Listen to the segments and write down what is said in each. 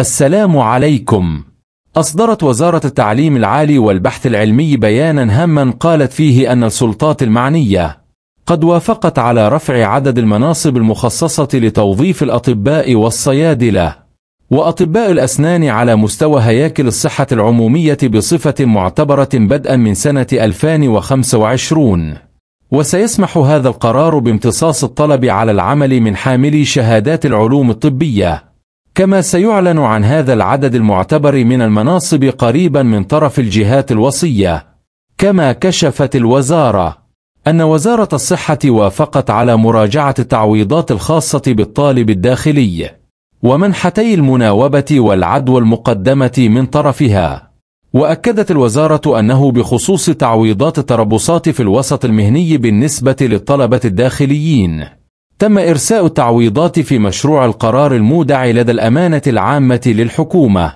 السلام عليكم أصدرت وزارة التعليم العالي والبحث العلمي بيانا هاما قالت فيه أن السلطات المعنية قد وافقت على رفع عدد المناصب المخصصة لتوظيف الأطباء والصيادلة وأطباء الأسنان على مستوى هياكل الصحة العمومية بصفة معتبرة بدءا من سنة 2025 وسيسمح هذا القرار بامتصاص الطلب على العمل من حاملي شهادات العلوم الطبية كما سيعلن عن هذا العدد المعتبر من المناصب قريبا من طرف الجهات الوصية كما كشفت الوزارة أن وزارة الصحة وافقت على مراجعة التعويضات الخاصة بالطالب الداخلي ومنحتي المناوبة والعدوى المقدمة من طرفها وأكدت الوزارة أنه بخصوص تعويضات التربصات في الوسط المهني بالنسبة للطلبة الداخليين تم إرساء التعويضات في مشروع القرار المودع لدى الأمانة العامة للحكومة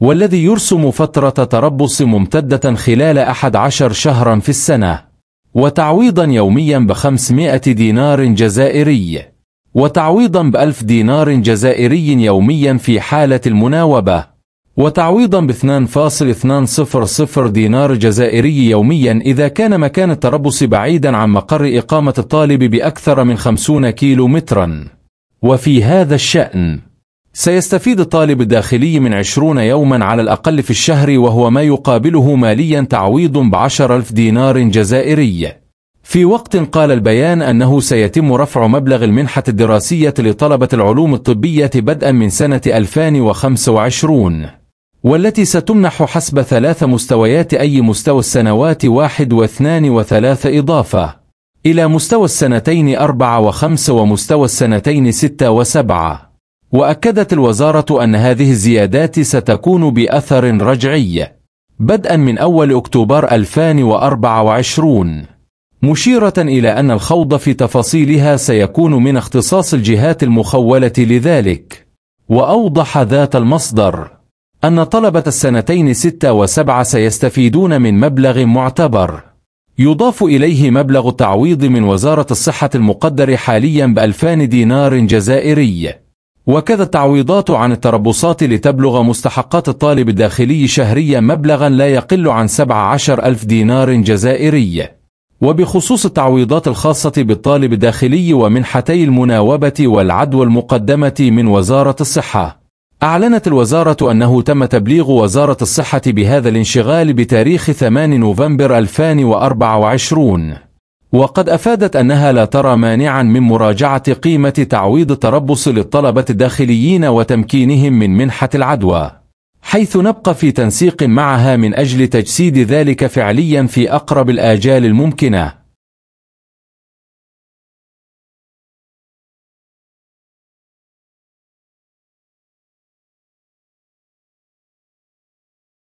والذي يرسم فترة تربص ممتدة خلال أحد عشر شهرا في السنة وتعويضا يوميا بخمسمائة دينار جزائري وتعويضا بألف دينار جزائري يوميا في حالة المناوبة وتعويضا ب 2.200 دينار جزائري يوميا إذا كان مكان التربص بعيدا عن مقر إقامة الطالب بأكثر من 50 كيلو مترا وفي هذا الشأن سيستفيد الطالب الداخلي من 20 يوما على الأقل في الشهر وهو ما يقابله ماليا تعويض ب 10,000 دينار جزائري في وقت قال البيان أنه سيتم رفع مبلغ المنحة الدراسية لطلبة العلوم الطبية بدءا من سنة 2025 والتي ستمنح حسب ثلاث مستويات أي مستوى السنوات واحد واثنان وثلاث إضافة إلى مستوى السنتين أربعة وخمسة ومستوى السنتين ستة وسبعة وأكدت الوزارة أن هذه الزيادات ستكون بأثر رجعي بدءا من أول أكتوبر 2024 مشيرة إلى أن الخوض في تفاصيلها سيكون من اختصاص الجهات المخولة لذلك وأوضح ذات المصدر أن طلبة السنتين ستة وسبعة سيستفيدون من مبلغ معتبر يضاف إليه مبلغ التعويض من وزارة الصحة المقدر حاليا بألفان دينار جزائري وكذا التعويضات عن التربصات لتبلغ مستحقات الطالب الداخلي شهريا مبلغا لا يقل عن 17 ألف دينار جزائري وبخصوص التعويضات الخاصة بالطالب الداخلي ومنحتي المناوبة والعدوى المقدمة من وزارة الصحة أعلنت الوزارة أنه تم تبليغ وزارة الصحة بهذا الانشغال بتاريخ 8 نوفمبر 2024 وقد أفادت أنها لا ترى مانعا من مراجعة قيمة تعويض التربص للطلبة الداخليين وتمكينهم من منحة العدوى حيث نبقى في تنسيق معها من أجل تجسيد ذلك فعليا في أقرب الآجال الممكنة